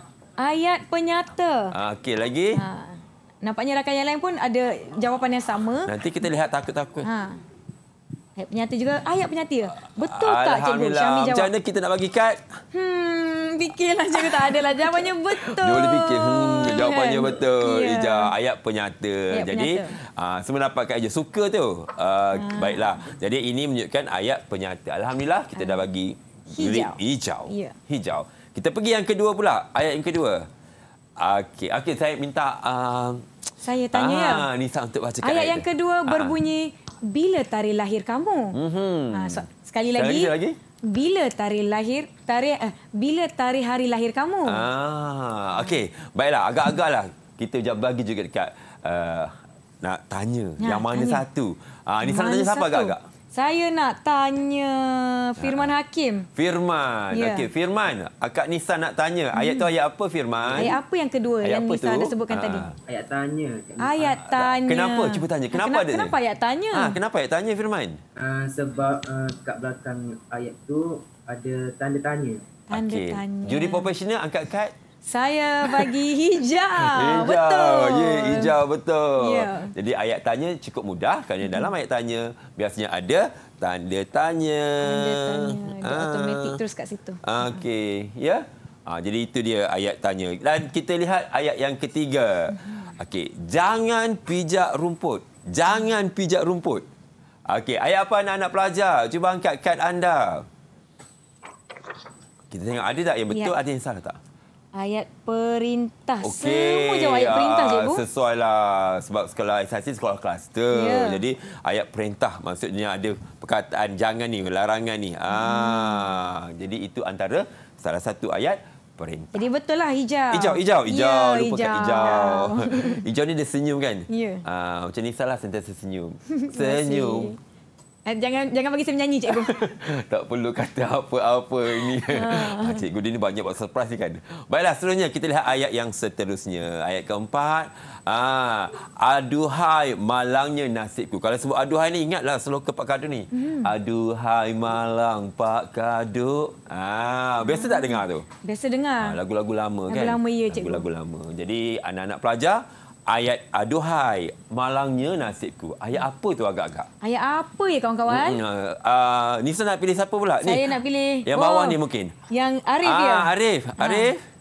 Ayat penyata. Ah, Okey, lagi. Ha. Nampaknya rakan yang lain pun ada jawapan yang sama. Nanti kita lihat takut-takut. Ha. Ayat penyata juga. Ayat penyata ya? Betul tak cikgu Syami jawab? Macam mana kita nak bagi kad? Hmm, fikirlah cikgu tak ada lah. Jawapannya betul. Dia boleh fikir. Hmm, jawapannya kan? betul. Ya. Ija, ayat penyata. Ayat Jadi, penyata. Uh, semua dapatkan je. Suka tu. Uh, hmm. Baiklah. Jadi, ini menunjukkan ayat penyata. Alhamdulillah, kita dah bagi hijau. Hijau. Yeah. hijau. Kita pergi yang kedua pula. Ayat yang kedua. Okey, okay, saya minta... Uh, saya tanya ah, ya. Nisa untuk baca ayat, ayat yang kedua berbunyi... Ah bila tarikh lahir kamu? Mm-hmm. Ha, so, sekali lagi. Sekali lagi. Bila tarikh lahir tarikh eh, bila tarikh hari lahir kamu? Ah, okey. Baiklah, agak-agaklah kita jap bagi juga dekat uh, nak tanya ya, yang mana tanya. satu. Ah, ni salah tanya siapa agak-agak? Saya nak tanya Firman ah. Hakim. Firman. Ya. Okey, Firman. Akak Nisa nak tanya. Ayat hmm. tu ayat apa Firman? Ayat apa yang kedua ayat yang Nisa ada sebutkan ha. tadi? Ayat tanya. Ayat tanya. Kenapa? Cuba tanya. Ah, kenapa, kenapa Kenapa ayat tanya? Ha, kenapa ayat tanya Firman? Uh, sebab uh, kat belakang ayat tu ada tanda tanya. Tanda okay. tanya. Juri profesional angkat kad. Saya bagi hijau. hijau. Betul. Yeah, hijau betul. Yeah. Jadi ayat tanya cukup mudah kerana dalam hmm. ayat tanya biasanya ada tanda tanya. Tanda tanya. Dia ah. automatik terus kat situ. Okey, ya. Yeah? Ah, jadi itu dia ayat tanya. Dan kita lihat ayat yang ketiga. Hmm. Okey, jangan pijak rumput. Jangan pijak rumput. Okey, ayat apa anak-anak pelajar? Cuba angkat kad anda. Kita tengok ada tak yang betul, ya. ada yang salah tak? Ayat perintah. Okay. Semua jawab ayat perintah, ah, Cikgu. Sesuai lah. Sebab sekolah asasi sekolah kluster. Yeah. Jadi, ayat perintah maksudnya ada perkataan jangan ni, larangan ni. Ah, hmm. Ah, jadi, itu antara salah satu ayat perintah. Jadi, betul lah hijau. Hijau, hijau. Ya, hijau. Yeah, Lupakan hijau. Hijau. hijau ni dia senyum kan? Ya. Yeah. Ah, macam ni salah sentiasa senyum. Senyum. Eh, jangan jangan bagi saya menyanyi cikgu. tak perlu kata apa-apa ini. Ha. cikgu dia ni banyak buat surprise ni kan. Baiklah seterusnya kita lihat ayat yang seterusnya. Ayat keempat. Ah, aduhai malangnya nasibku. Kalau sebut aduhai ni ingatlah ke Pak Kadu ni. Hmm. Aduhai malang Pak Kadu. Ah, biasa tak ah. dengar tu? Biasa dengar. Ah, lagu-lagu lama lagu kan. Lagu lama ya cikgu. Lagu-lagu lama. Jadi anak-anak pelajar Ayat aduhai malangnya nasibku. Ayat apa tu agak-agak? Ayat apa ya kawan-kawan? Mm, mm uh, Nisa nak pilih siapa pula? Saya ni. nak pilih. Yang oh. ni mungkin. Yang Arif ah, ya? Arif. Ha. Arif. Ha.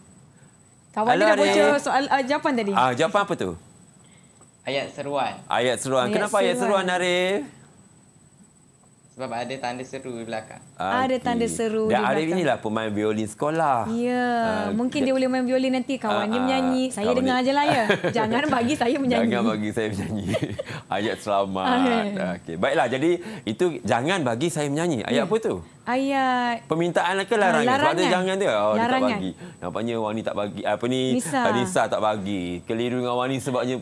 Kawan Hello, dia dah bocor soal uh, jawapan tadi. Ah, jawapan apa tu? Ayat seruan. Ayat seruan. Ayat Kenapa seruan. ayat seruan Arif? Sebab ada tanda seru di belakang. Okay. Ah, ada tanda seru Dan di belakang. Dan Arif inilah pemain violin sekolah. Ya. Yeah. Uh, Mungkin dia, boleh main violin nanti. Kawan uh, menyanyi. Uh, saya dengar aje lah ya. Jangan bagi saya menyanyi. Jangan bagi saya menyanyi. Ayat selamat. Eh. Okay. Baiklah. Jadi itu jangan bagi saya menyanyi. Ayat yeah. apa tu? Ayat. Permintaan lah ke larangan? Larangan. Sebab jangan dia. Oh, Dia tak bagi. Nampaknya Wani tak bagi. Apa ni? Nisa. Nisa tak bagi. Keliru dengan Wani sebabnya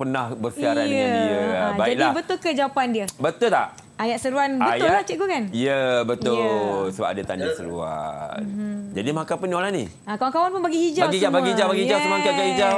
pernah bersiaran yeah. dengan ya. dia. Baiklah. Jadi betul ke jawapan dia? Betul tak? Ayat seruan betul Ayat, lah cikgu kan? Ya, betul. Ya. Sebab ada tanda seruan. Hmm. Jadi maka apa ni orang ah, ni? Kawan-kawan pun bagi hijau bagi, semua. Bagi hijau, bagi hijau. Yeah. Semangka kat hijau.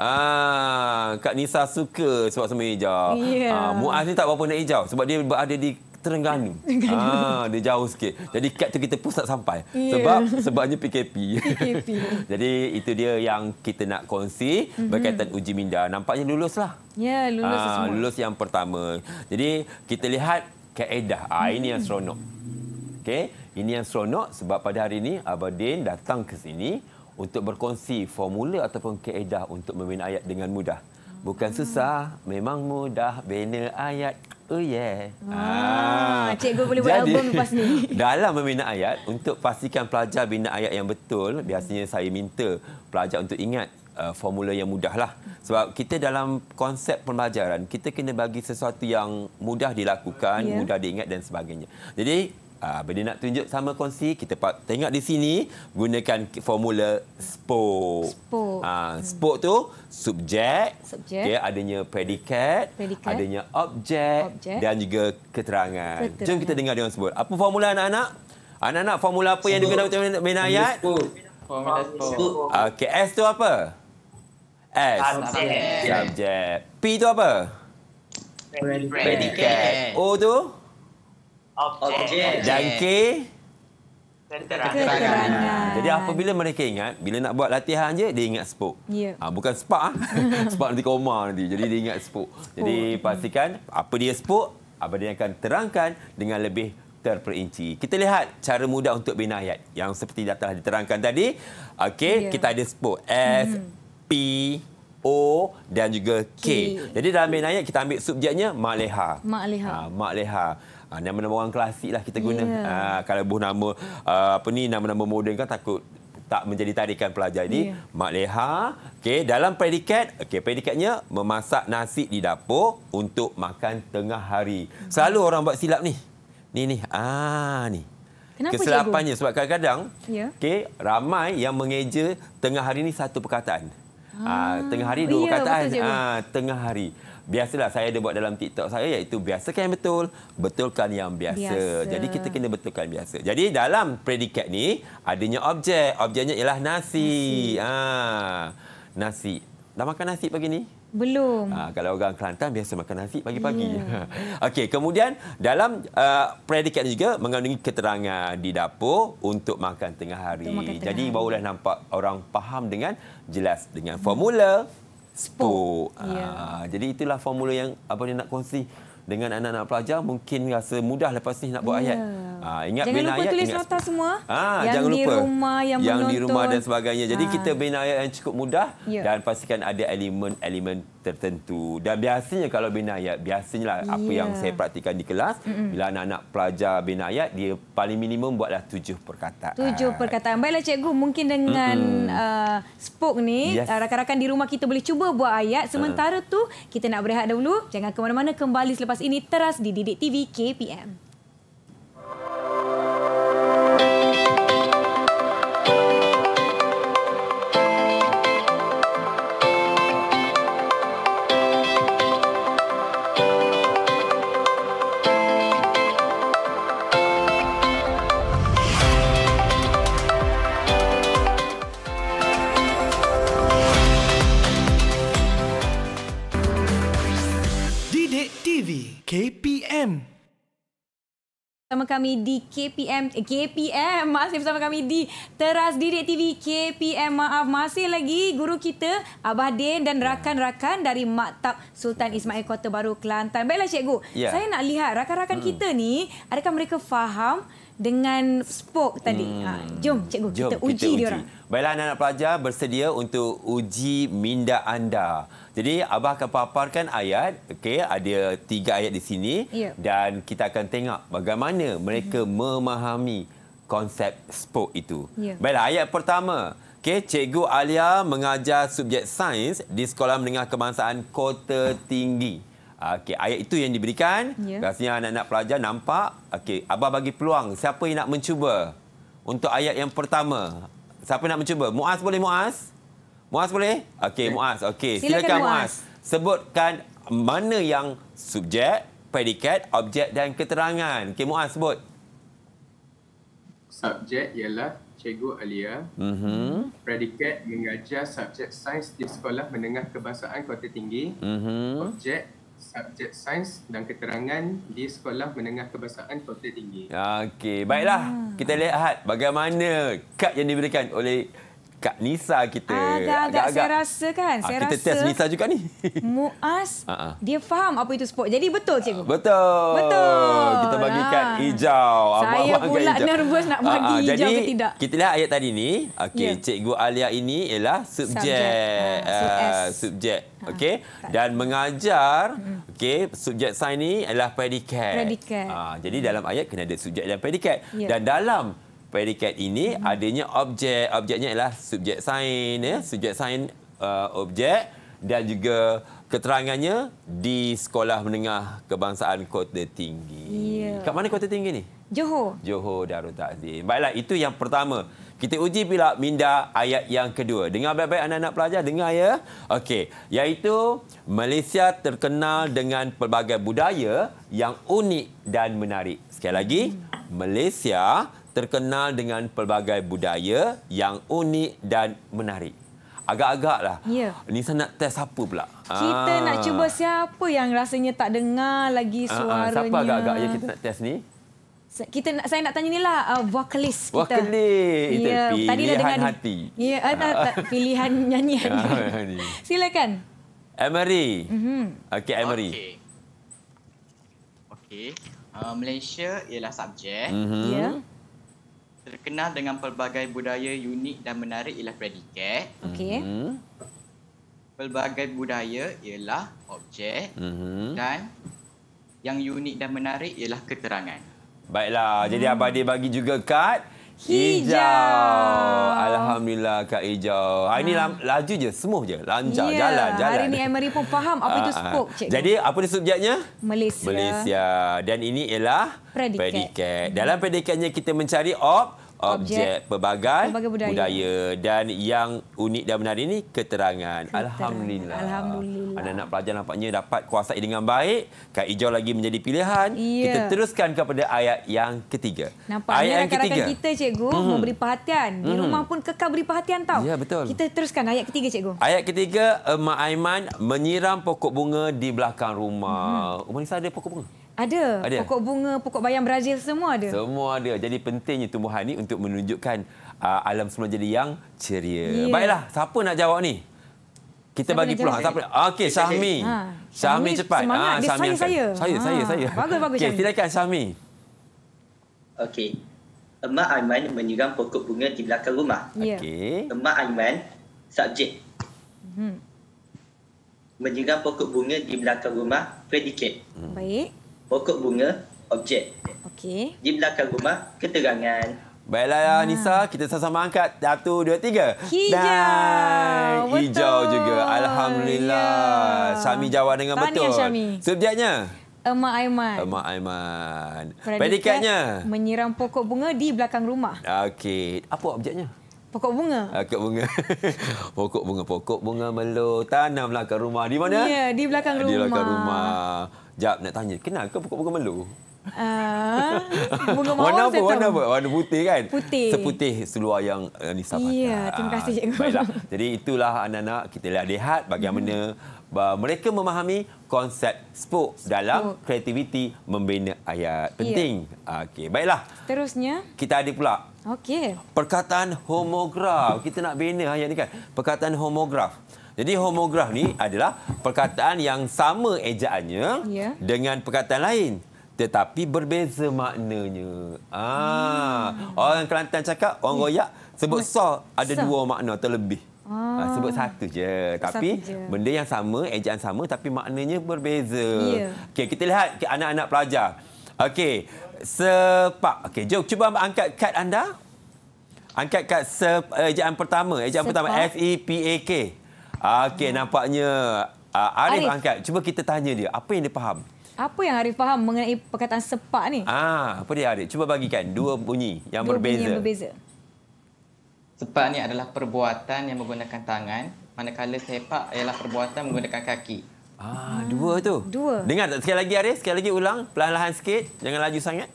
Ah, Kak Nisa suka sebab semua hijau. Yeah. Ah, Muaz ni tak berapa nak hijau. Sebab dia berada di Terengganu. Ah, dia jauh sikit. Jadi kad tu kita pun tak sampai. Yeah. Sebab sebabnya PKP. PKP. Jadi itu dia yang kita nak kongsi mhm. berkaitan mm -hmm. uji minda. Nampaknya luluslah. Ya, yeah, lulus ah, semua. Lulus yang pertama. Jadi kita lihat kaedah. Ah, ini yang seronok. Okay, Ini yang seronok sebab pada hari ini Abadin datang ke sini untuk berkongsi formula ataupun kaedah untuk membina ayat dengan mudah. Bukan ah. susah, memang mudah bina ayat Oh yeah. Ah, ah, cikgu boleh buat album lepas ni. Dalam membina ayat untuk pastikan pelajar bina ayat yang betul, biasanya saya minta pelajar untuk ingat uh, formula yang mudahlah. Sebab kita dalam konsep pembelajaran, kita kena bagi sesuatu yang mudah dilakukan, yeah. mudah diingat dan sebagainya. Jadi Ah, bila nak tunjuk sama kongsi, kita tengok di sini gunakan formula spoke. Spoke. Ah, spoke hmm. tu subjek. Subjek. Okay, adanya predikat. Predikat. Adanya objek. Objek. Dan juga keterangan. keterangan. Jom kita dengar dia orang sebut. Apa formula anak-anak? Anak-anak formula apa yang digunakan untuk main ayat? Formula spoke. Okey, S tu apa? S. Subjek. Subjek. P tu apa? Predikat. O tu? objek dan ke Keterangan. Jadi apabila mereka ingat, bila nak buat latihan je, dia ingat spok. Yeah. Ha, bukan spak. Ah. spak nanti koma nanti. Jadi dia ingat spok. Jadi oh. pastikan apa dia spok, apa dia akan terangkan dengan lebih terperinci. Kita lihat cara mudah untuk bina ayat. Yang seperti dah telah diterangkan tadi. Okey, yeah. kita ada spok. S, mm. P, O dan juga K. K. Jadi dalam bina ayat, kita ambil subjeknya Mak Leha. Mak Leha. Ha, Mak Leha. Ah, nama-nama orang klasik lah kita guna. Yeah. Ya. Uh, kalau buh nama uh, apa ni nama-nama moden kan takut tak menjadi tarikan pelajar ini yeah. mak leha okey dalam predikat okay predikatnya memasak nasi di dapur untuk makan tengah hari mm. selalu hmm. orang buat silap ni ni ni ah ni kenapa kesilapannya sebab kadang-kadang yeah. okey ramai yang mengeja tengah hari ni satu perkataan ah, ah. tengah hari dua oh, perkataan ah tengah hari biasalah saya ada buat dalam TikTok saya iaitu biasakan yang betul, betulkan yang biasa. biasa. Jadi kita kena betulkan biasa. Jadi dalam predikat ni adanya objek. Objeknya ialah nasi. nasi. Ha. Nasi. Dah makan nasi pagi ni? Belum. Ha, kalau orang Kelantan biasa makan nasi pagi-pagi. Yeah. Okey, kemudian dalam uh, predikat juga mengandungi keterangan di dapur untuk makan tengah hari. Makan tengah Jadi barulah nampak orang faham dengan jelas dengan formula. Hmm spoke. Ha, ah, ya. Jadi itulah formula yang apa Abang nak kongsi dengan anak-anak pelajar. Mungkin rasa mudah lepas ni nak buat yeah. ayat. Ha, ingat jangan lupa ayat, tulis nota semua. Ha, yang jangan lupa. di rumah, yang, yang di rumah dan sebagainya. Jadi ha. kita bina ayat yang cukup mudah. Ya. Dan pastikan ada elemen-elemen tertentu. Dan biasanya kalau bina ayat, biasanya lah ya. apa yang saya praktikan di kelas. Mm-mm. Bila anak-anak pelajar bina ayat, dia paling minimum buatlah tujuh perkataan. Tujuh perkataan. Baiklah cikgu, mungkin dengan uh, spoke ni, yes. Uh, rakan-rakan di rumah kita boleh cuba buat ayat. Sementara uh. tu kita nak berehat dahulu. Jangan ke mana-mana. Kembali selepas ini teras di Didik TV KPM. kami di KPM eh, KPM masih bersama kami di Teras Didik TV KPM maaf masih lagi guru kita Abah Din dan ya. rakan-rakan dari Maktab Sultan Ismail Kota Baru Kelantan. Baiklah cikgu. Yeah. Saya nak lihat rakan-rakan hmm. kita ni adakah mereka faham dengan spok tadi. Hmm. Ha, jom cikgu jom, kita, kita uji, uji. dia orang. Baiklah anak-anak pelajar bersedia untuk uji minda anda. Jadi abah akan paparkan ayat, okey ada tiga ayat di sini ya. dan kita akan tengok bagaimana mereka hmm. memahami konsep spok itu. Ya. Baiklah ayat pertama. Okey, cikgu Alia mengajar subjek sains di Sekolah Menengah Kebangsaan Kota Tinggi. Okey, ayat itu yang diberikan. Rasanya anak-anak pelajar nampak. Okey, abah bagi peluang. Siapa yang nak mencuba? Untuk ayat yang pertama. Siapa nak mencuba? Muaz boleh Muaz? Muaz boleh? Okey, yeah. Muaz. Okey, silakan, silakan Muaz. Sebutkan mana yang subjek, predikat, objek dan keterangan. Okey, Muaz sebut. Subjek ialah Cikgu Alia. Mm -hmm. Predikat mengajar subjek sains di sekolah menengah kebangsaan kota tinggi. Mm -hmm. Objek subjek sains dan keterangan di sekolah menengah kebangsaan Kota Tinggi. Okey, baiklah. Hmm. Kita lihat bagaimana kad yang diberikan oleh Kak Nisa kita. Agak-agak saya rasa kan. Ah, saya kita rasa test Nisa juga ni. Muaz, ah, ah. dia faham apa itu sport. Jadi betul cikgu? Betul. Betul. Kita bagikan ha. hijau. Saya Abang pula hijau. nervous nak bagi Aa, hijau jadi, ke tidak. Kita lihat ayat tadi ni. Okay, yeah. Cikgu Alia ini ialah subjek. Subjek. Okey dan mengajar hmm. okey subjek sains ni adalah predikat. Predikat. Ha, jadi dalam ayat kena ada subjek dan predikat. Yeah. Dan dalam predikat ini hmm. adanya objek. Objeknya ialah subjek sain. Ya. Subjek sain uh, objek dan juga keterangannya di Sekolah Menengah Kebangsaan Kota Tinggi. Yeah. Kat mana Kota Tinggi ni? Johor. Johor Darul Ta'zim. Baiklah, itu yang pertama. Kita uji pula minda ayat yang kedua. Dengar baik-baik anak-anak pelajar, dengar ya. Okey, iaitu Malaysia terkenal dengan pelbagai budaya yang unik dan menarik. Sekali lagi, hmm. Malaysia terkenal dengan pelbagai budaya yang unik dan menarik. Agak-agaklah. Ya. Ni saya nak test apa pula? Kita ah. nak cuba siapa yang rasanya tak dengar lagi suaranya. Ah, ah. Siapa agak-agaknya agak kita nak test ni? Kita nak, saya nak tanya ni lah uh, vokalis kita. Vocalist. Ya, tadi dah dengar hati. Ni. Ya, ah, tak, tak, pilihan nyanyian. Ah, ni. Silakan. Emery. Mhm. Okey Emery. Okey. Okey. Uh, Malaysia ialah subjek. Mm -hmm. Ya. Yeah terkenal dengan pelbagai budaya unik dan menarik ialah predikat. Okey. Mm-hmm. Pelbagai budaya ialah objek mm-hmm. dan yang unik dan menarik ialah keterangan. Baiklah, mm. jadi hmm. Abadi bagi juga kad. Hijau. hijau. Alhamdulillah Kak Hijau. Ha. Ini ah. laju je, smooth je. Lancar, yeah. jalan, jalan. Hari ini Emery pun faham apa itu ah, skop. Jadi apa dia subjeknya? Malaysia. Malaysia. Dan ini ialah? Predikat. predikat. Mm-hmm. Dalam predikatnya kita mencari op objek pelbagai budaya. budaya dan yang unik dan benar ini keterangan. keterangan. Alhamdulillah. Alhamdulillah. Anak-anak pelajar nampaknya dapat kuasai dengan baik. Kak Ijau lagi menjadi pilihan. Ya. Kita teruskan kepada ayat yang ketiga. Ayat yang ketiga. Nampaknya rakan-rakan kita, Cikgu, mm -hmm. memberi perhatian. Di -hmm. rumah pun kekal beri perhatian tau. Ya, betul. Kita teruskan ayat ketiga, Cikgu. Ayat ketiga, Mak Aiman menyiram pokok bunga di belakang rumah. Mm -hmm. Umar Nisa ada pokok bunga? Ada. ada. Pokok bunga, pokok bayam Brazil semua ada. Semua ada. Jadi pentingnya tumbuhan ini untuk menunjukkan uh, alam semula jadi yang ceria. Yeah. Baiklah, siapa nak jawab ni? Kita siapa bagi peluang. Siapa? Okey, Sahmi. Ha. Sahmi. Sahmi cepat. Ha, Dia Sahmi saya, saya. Saya, ha. saya, saya. Bagus-bagus. Okey, silakan Sahmi. Okey. Mak Aiman menyiram pokok bunga di belakang rumah. Ya. Okey. Mak Aiman, subjek. Hmm. Menyiram pokok bunga di belakang rumah, predikat. Hmm. Baik pokok bunga, objek. Okey. Di belakang rumah, keterangan. Baiklah ya, ah. Nisa, kita sama-sama angkat. Satu, dua, tiga. Hijau. Dan betul. hijau juga. Alhamdulillah. Ya. Sami jawab dengan Tahniah, betul. Tahniah, Syami. Subjeknya? Emak Aiman. Emak Aiman. Predikatnya? Menyiram pokok bunga di belakang rumah. Okey. Apa objeknya? Pokok bunga. Pokok bunga. pokok bunga. Pokok bunga melur. Tanamlah ke rumah. Di mana? Ya, di belakang rumah. Di belakang rumah. rumah. Jap nak tanya, kenal ke pokok-pokok melu? Uh, ah, warna apa, warna apa? Warna putih kan? Putih. Seputih seluar yang uh, eh, ni sama. Ya, terima ah, kasih cikgu. Baiklah. Jadi itulah anak-anak kita lihat lihat bagaimana hmm. mereka memahami konsep spoke, dalam kreativiti membina ayat. Penting. Ya. Okey, baiklah. Seterusnya. Kita ada pula. Okey. Perkataan homograf. Kita nak bina ayat ni kan. Perkataan homograf. Jadi homograf ni adalah perkataan yang sama ejaannya ya. dengan perkataan lain tetapi berbeza maknanya. Ah, hmm. orang Kelantan cakap, orang ya. Goyak sebut so ada so. dua makna terlebih. Ah. ah. Sebut satu je. Satu tapi je. benda yang sama, ejaan sama tapi maknanya berbeza. Ya. Okey, kita lihat anak-anak pelajar. Okey, sepak. Okey, jom cuba angkat kad anda. Angkat kad se- eh, ejaan pertama, ejaan Sepak. pertama S E P A K. Okey, hmm. nampaknya uh, Arif, Arif angkat. Cuba kita tanya dia, apa yang dia faham? Apa yang Arif faham mengenai perkataan sepak ni? Ah, apa dia Arif? Cuba bagikan dua bunyi yang dua berbeza. Bunyi yang berbeza. Sepak ni adalah perbuatan yang menggunakan tangan, manakala sepak ialah perbuatan menggunakan kaki. Ah, dua tu. Dua. Dengar tak sekali lagi Arif, sekali lagi ulang, perlahan-lahan sikit, jangan laju sangat.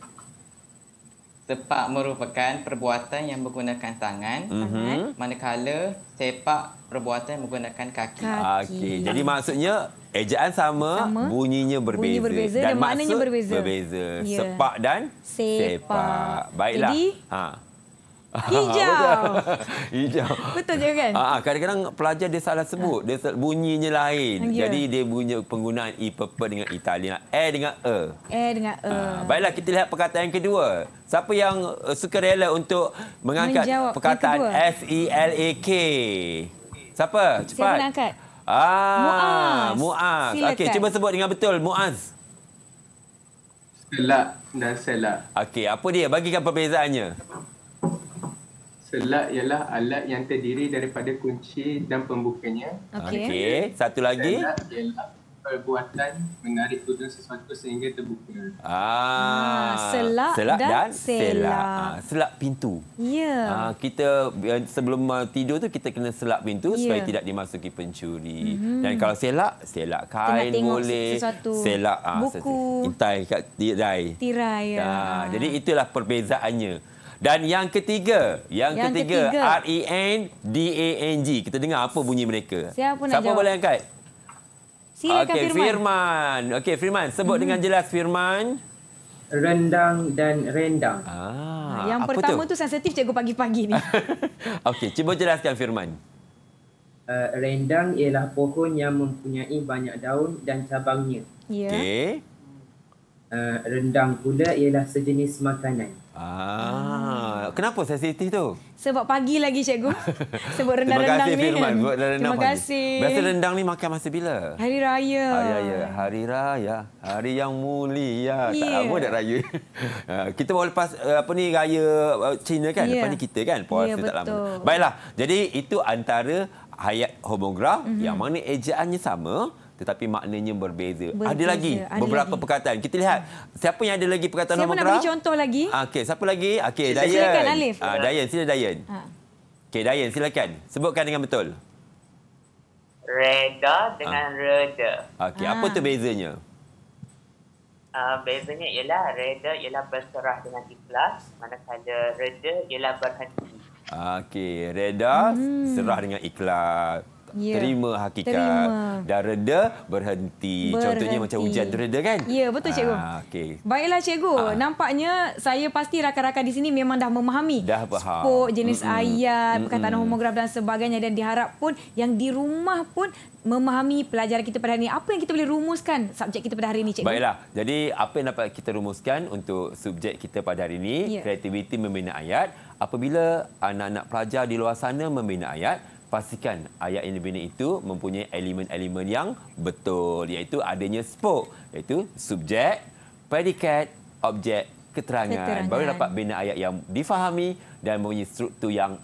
Sepak merupakan perbuatan yang menggunakan tangan. Mm-hmm. Manakala sepak perbuatan yang menggunakan kaki. Ah, kaki. Okey. Jadi maksudnya ejaan sama, sama, bunyinya berbeza, bunyi berbeza dan, dan maknanya berbeza. berbeza. Yeah. Sepak dan sepak. sepak. Baiklah. Jadi, ha. Hijau. Hijau. Betul je kan? Ah, ah, kadang-kadang pelajar dia salah sebut. Dia bunyinya lain. Yeah. Jadi dia bunyi penggunaan e purple dengan Italian. E dengan e. E dengan e. Ah, baiklah kita lihat perkataan yang kedua. Siapa yang eh, suka rela untuk mengangkat Menjawab perkataan S E L A K? Siapa? Cepat. Saya mengangkat. Ah, Muaz. Muaz. Okey, cuba sebut dengan betul Muaz. Selak dan selak. Okey, apa dia? Bagikan perbezaannya. Selak ialah alat yang terdiri daripada kunci dan pembukanya. Okey. Okay. Satu lagi. Selak ialah perbuatan menarik tudung sesuatu sehingga terbuka. Ah. ah selak, selak dan, dan selak. Selak. Ah, selak pintu. Ya. Yeah. Ah, kita eh, sebelum eh, tidur tu kita kena selak pintu yeah. supaya tidak dimasuki pencuri. Mm-hmm. Dan kalau selak, selak kain boleh. Sesuatu. Selak ah, buku. Intai kat tirai. Tirai. Ah, ya. jadi itulah perbezaannya. Dan yang ketiga, yang, yang ketiga, ketiga. R-E-N-D-A-N-G. Kita dengar apa bunyi mereka. Siapa, Siapa boleh angkat? Silakan okay, Firman. Firman. Okey, Firman. Sebut hmm. dengan jelas Firman. Rendang dan rendang. Ah, ah yang pertama tu, tu sensitif cikgu pagi-pagi ni. Okey, cuba jelaskan Firman. Uh, rendang ialah pohon yang mempunyai banyak daun dan cabangnya. Yeah. Okey. Uh, rendang pula ialah sejenis makanan. Ah, hmm. kenapa sensitif tu? Sebab pagi lagi cikgu. Sebab rendang-rendang ni. Terima kasih Firman. Kan? Terima kasih. Biasa rendang ni makan masa bila? Hari raya. Hari raya, hari raya, hari yang mulia. Yeah. Tak lama dah raya. kita boleh lepas eh, apa ni raya eh, Cina kan? Yeah. Lepas ni kita kan puasa yeah, tak lama. Baiklah. Jadi itu antara hayat homograf mm-hmm. yang mana ejaannya sama tetapi maknanya berbeza. berbeza. Ada lagi ada beberapa lagi. perkataan. Kita lihat siapa yang ada lagi perkataan Siapa nak beri contoh lagi? Okey, siapa lagi? Okey, Dayan. Silakan Alif. Ah, Dayan, sila Dayan. Ha. Okey, Dayan silakan. Sebutkan dengan betul. Reda dengan ha. reda. Okey, ha. apa ah. tu bezanya? Uh, bezanya ialah reda ialah berserah dengan ikhlas, manakala reda ialah berhenti. Okey, reda hmm. serah dengan ikhlas yeah. terima hakikat terima. dan reda berhenti. berhenti. Contohnya macam hujan reda kan? Ya, betul ah, cikgu. Ha, okay. Baiklah cikgu, ha. nampaknya saya pasti rakan-rakan di sini memang dah memahami dah spok, jenis mm -mm. ayat, mm -mm. perkataan homograf dan sebagainya dan diharap pun yang di rumah pun memahami pelajaran kita pada hari ini. Apa yang kita boleh rumuskan subjek kita pada hari ini, Cikgu? Baiklah. Jadi, apa yang dapat kita rumuskan untuk subjek kita pada hari ini, ya. kreativiti membina ayat. Apabila anak-anak pelajar di luar sana membina ayat, pastikan ayat yang dibina itu mempunyai elemen-elemen yang betul iaitu adanya spoke iaitu subjek predikat objek keterangan. keterangan baru dapat bina ayat yang difahami dan mempunyai struktur yang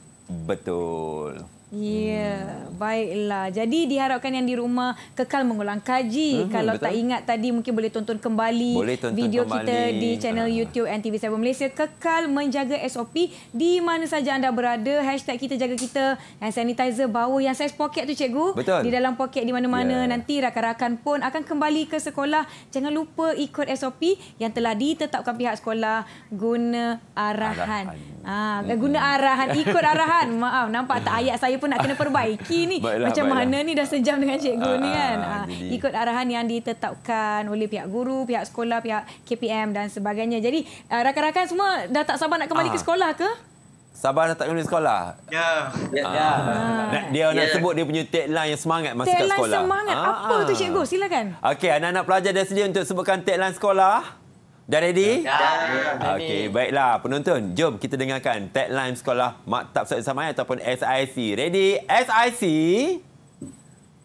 betul Ya, yeah, hmm. baiklah. Jadi diharapkan yang di rumah kekal mengulang kaji. Hmm, Kalau betul. tak ingat tadi mungkin boleh tonton kembali boleh tonton video kembali. kita di channel ha. YouTube NTV7 Malaysia. Kekal menjaga SOP di mana saja anda berada. Hashtag kita jaga kita. Hand sanitizer bawa yang saiz poket tu cikgu. Betul. Di dalam poket di mana-mana. Yeah. Nanti rakan-rakan pun akan kembali ke sekolah. Jangan lupa ikut SOP yang telah ditetapkan pihak sekolah guna arahan. Ah Ha, guna arahan. Ikut arahan. Maaf, nampak tak ayat saya pun nak kena perbaiki ni. Baiklah, Macam baiklah. mana ni dah sejam dengan cikgu uh, ni ah, kan. Uh, ikut arahan yang ditetapkan oleh pihak guru, pihak sekolah, pihak KPM dan sebagainya. Jadi ah, rakan-rakan semua dah tak sabar nak kembali uh. ke sekolah ke? Sabar dah tak kembali sekolah. Ya. Yeah. Ya. Yeah, ya. yeah. Dia yeah. nak ya. sebut dia punya tagline yang semangat masa kat sekolah. Tagline semangat. Ah. Apa tu cikgu? Silakan. Okey, anak-anak pelajar dah sedia untuk sebutkan tagline sekolah. Dah ready? Dah. Okey, baiklah penonton, jom kita dengarkan tagline sekolah Maktab Sekolah Samai ataupun SIC. Ready? SIC.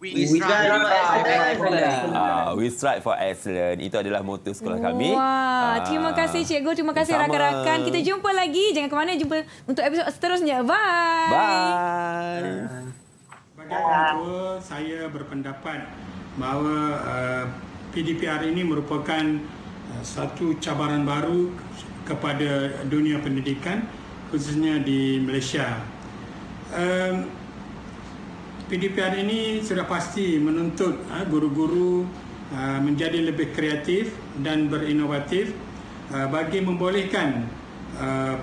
We strive for excellence. Ah, we strive for excellence. Itu adalah motto sekolah kami. Wah, terima kasih cikgu, terima kasih rakan-rakan. Kita jumpa lagi. Jangan ke mana, jumpa untuk episod seterusnya. Bye. Bye. Bagaimana saya berpendapat bahawa eh, PDPR ini merupakan Eh, satu cabaran baru kepada dunia pendidikan khususnya di Malaysia. Eh, PDPR ini sudah pasti menuntut eh, guru-guru menjadi lebih kreatif dan berinovatif bagi membolehkan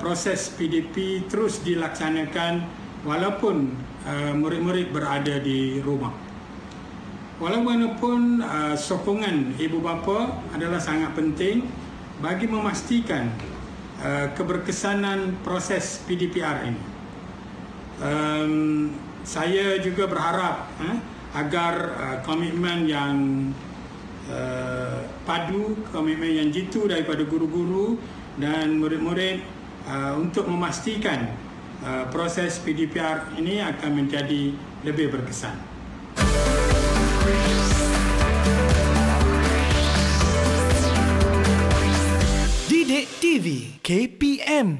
proses PDP terus dilaksanakan walaupun murid-murid berada di rumah. Walaubagaimanapun uh, sokongan ibu bapa adalah sangat penting bagi memastikan uh, keberkesanan proses PDPR ini. Um, saya juga berharap uh, agar uh, komitmen yang uh, padu, komitmen yang jitu daripada guru-guru dan murid-murid uh, untuk memastikan uh, proses PDPR ini akan menjadi lebih berkesan. KPM